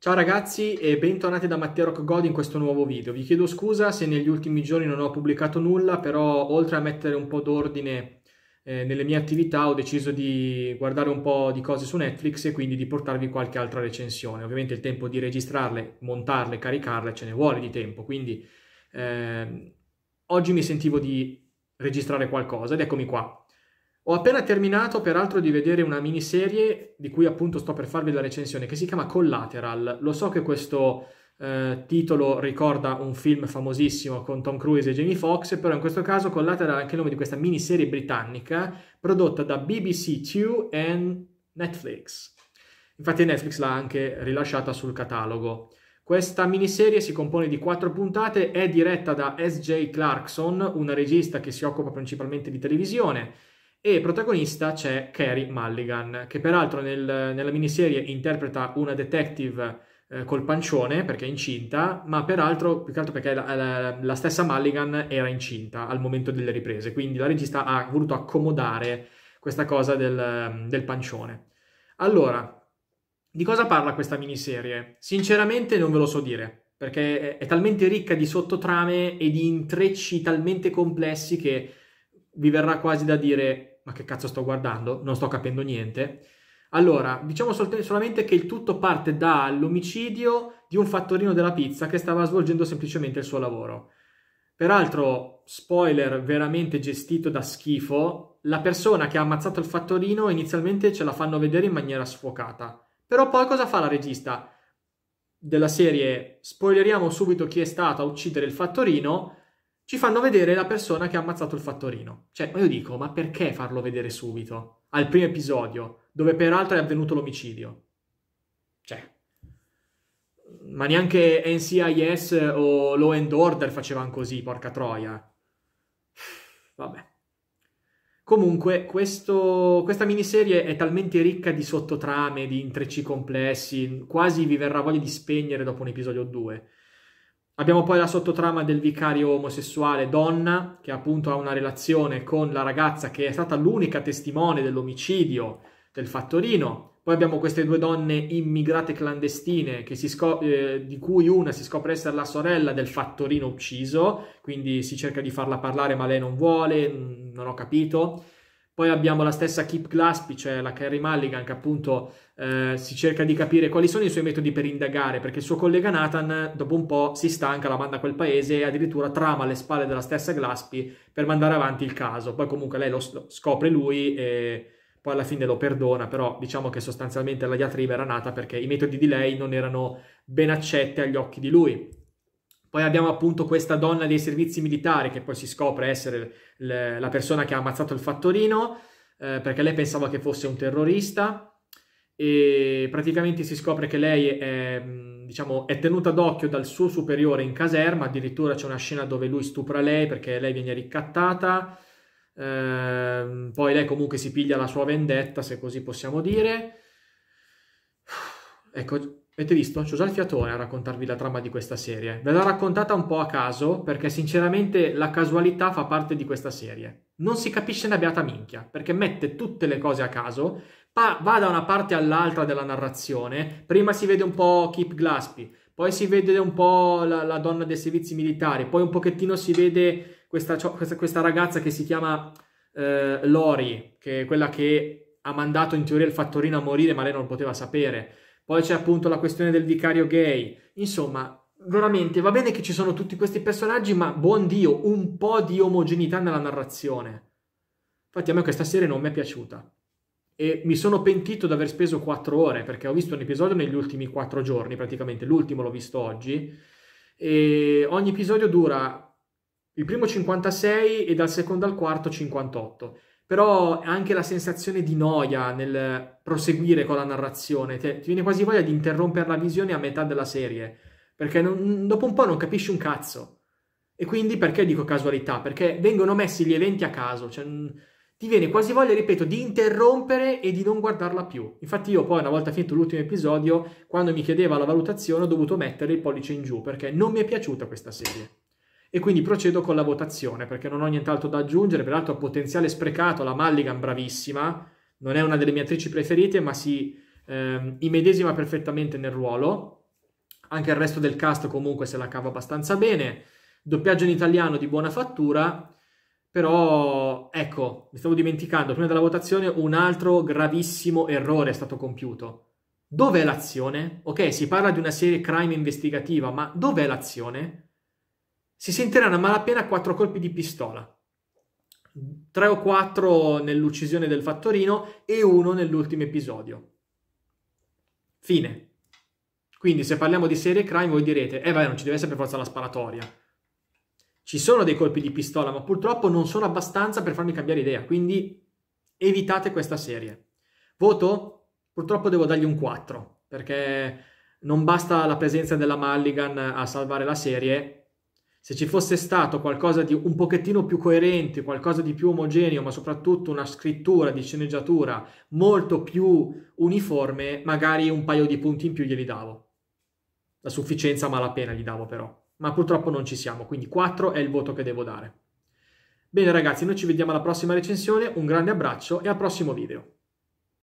Ciao ragazzi e bentornati da Matteo Rock God in questo nuovo video. Vi chiedo scusa se negli ultimi giorni non ho pubblicato nulla, però oltre a mettere un po' d'ordine eh, nelle mie attività ho deciso di guardare un po' di cose su Netflix e quindi di portarvi qualche altra recensione. Ovviamente il tempo di registrarle, montarle, caricarle ce ne vuole di tempo, quindi eh, oggi mi sentivo di registrare qualcosa ed eccomi qua. Ho appena terminato peraltro di vedere una miniserie di cui appunto sto per farvi la recensione che si chiama Collateral. Lo so che questo eh, titolo ricorda un film famosissimo con Tom Cruise e Jamie Foxx, però in questo caso Collateral è anche il nome di questa miniserie britannica prodotta da BBC 2 e Netflix. Infatti Netflix l'ha anche rilasciata sul catalogo. Questa miniserie si compone di quattro puntate, è diretta da S.J. Clarkson, una regista che si occupa principalmente di televisione e protagonista c'è Carrie Mulligan, che peraltro nel, nella miniserie interpreta una detective eh, col pancione perché è incinta, ma peraltro più che altro perché la, la, la, stessa Mulligan era incinta al momento delle riprese, quindi la regista ha voluto accomodare questa cosa del, del pancione. Allora, di cosa parla questa miniserie? Sinceramente non ve lo so dire, perché è, è talmente ricca di sottotrame e di intrecci talmente complessi che vi verrà quasi da dire ma che cazzo sto guardando, non sto capendo niente. Allora, diciamo sol- solamente che il tutto parte dall'omicidio di un fattorino della pizza che stava svolgendo semplicemente il suo lavoro. Peraltro, spoiler veramente gestito da schifo, la persona che ha ammazzato il fattorino inizialmente ce la fanno vedere in maniera sfocata. Però poi cosa fa la regista? Della serie spoileriamo subito chi è stato a uccidere il fattorino ci fanno vedere la persona che ha ammazzato il fattorino. Cioè, ma io dico, ma perché farlo vedere subito? Al primo episodio, dove peraltro è avvenuto l'omicidio. Cioè, ma neanche NCIS o Law and Order facevano così, porca troia. Vabbè. Comunque, questo, questa miniserie è talmente ricca di sottotrame, di intrecci complessi, quasi vi verrà voglia di spegnere dopo un episodio o due. Abbiamo poi la sottotrama del vicario omosessuale donna, che appunto ha una relazione con la ragazza che è stata l'unica testimone dell'omicidio del fattorino. Poi abbiamo queste due donne immigrate clandestine, scop- eh, di cui una si scopre essere la sorella del fattorino ucciso, quindi si cerca di farla parlare ma lei non vuole, mm, non ho capito. Poi abbiamo la stessa Kip Glaspi, cioè la Carrie Mulligan, che appunto eh, si cerca di capire quali sono i suoi metodi per indagare, perché il suo collega Nathan dopo un po' si stanca, la manda a quel paese e addirittura trama le spalle della stessa Glaspi per mandare avanti il caso. Poi comunque lei lo, scopre lui e poi alla fine lo perdona, però diciamo che sostanzialmente la diatriba era nata perché i metodi di lei non erano ben accetti agli occhi di lui. Poi abbiamo appunto questa donna dei servizi militari che poi si scopre essere le, la persona che ha ammazzato il fattorino eh, perché lei pensava che fosse un terrorista e praticamente si scopre che lei è, mm, diciamo, è tenuta d'occhio dal suo superiore in caserma, addirittura c'è una scena dove lui stupra lei perché lei viene ricattata, eh, poi lei comunque si piglia la sua vendetta, se così possiamo dire. Ecco, Avete visto? Ci ho già il fiatone a raccontarvi la trama di questa serie. Ve l'ho raccontata un po' a caso, perché sinceramente la casualità fa parte di questa serie. Non si capisce una beata minchia, perché mette tutte le cose a caso, va da una parte all'altra della narrazione, prima si vede un po' Keep Glaspi, poi si vede un po' la, la donna dei servizi militari, poi un pochettino si vede questa, questa, questa ragazza che si chiama eh, Lori, che è quella che ha mandato in teoria il fattorino a morire, ma lei non lo poteva sapere poi c'è appunto la questione del vicario gay. Insomma, veramente va bene che ci sono tutti questi personaggi, ma buon Dio, un po' di omogeneità nella narrazione. Infatti a me questa serie non mi è piaciuta. E mi sono pentito di aver speso 4 ore, perché ho visto un episodio negli ultimi 4 giorni, praticamente l'ultimo l'ho visto oggi. E ogni episodio dura il primo 56 e dal secondo al quarto 58 però anche la sensazione di noia nel proseguire con la narrazione, ti, cioè, ti viene quasi voglia di interrompere la visione a metà della serie, perché non, dopo un po' non capisci un cazzo. E quindi perché dico casualità? Perché vengono messi gli eventi a caso, cioè ti viene quasi voglia, ripeto, di interrompere e di non guardarla più. Infatti io poi, una volta finito l'ultimo episodio, quando mi chiedeva la valutazione, ho dovuto mettere il pollice in giù, perché non mi è piaciuta questa serie e quindi procedo con la votazione perché non ho nient'altro da aggiungere, peraltro potenziale sprecato, la Mulligan bravissima, non è una delle mie attrici preferite ma si ehm, immedesima perfettamente nel ruolo, anche il resto del cast comunque se la cava abbastanza bene, doppiaggio in italiano di buona fattura, però ecco, mi stavo dimenticando, prima della votazione un altro gravissimo errore è stato compiuto. Dov'è l'azione? Ok, si parla di una serie crime investigativa, ma dov'è l'azione? si sentiranno a malapena quattro colpi di pistola. Tre o quattro nell'uccisione del fattorino e uno nell'ultimo episodio. Fine. Quindi se parliamo di serie crime voi direte, eh vai, non ci deve essere per forza la sparatoria. Ci sono dei colpi di pistola, ma purtroppo non sono abbastanza per farmi cambiare idea, quindi evitate questa serie. Voto? Purtroppo devo dargli un 4, perché non basta la presenza della Mulligan a salvare la serie, se ci fosse stato qualcosa di un pochettino più coerente, qualcosa di più omogeneo, ma soprattutto una scrittura di sceneggiatura molto più uniforme, magari un paio di punti in più glieli davo. La sufficienza malapena gli davo però. Ma purtroppo non ci siamo, quindi 4 è il voto che devo dare. Bene ragazzi, noi ci vediamo alla prossima recensione, un grande abbraccio e al prossimo video.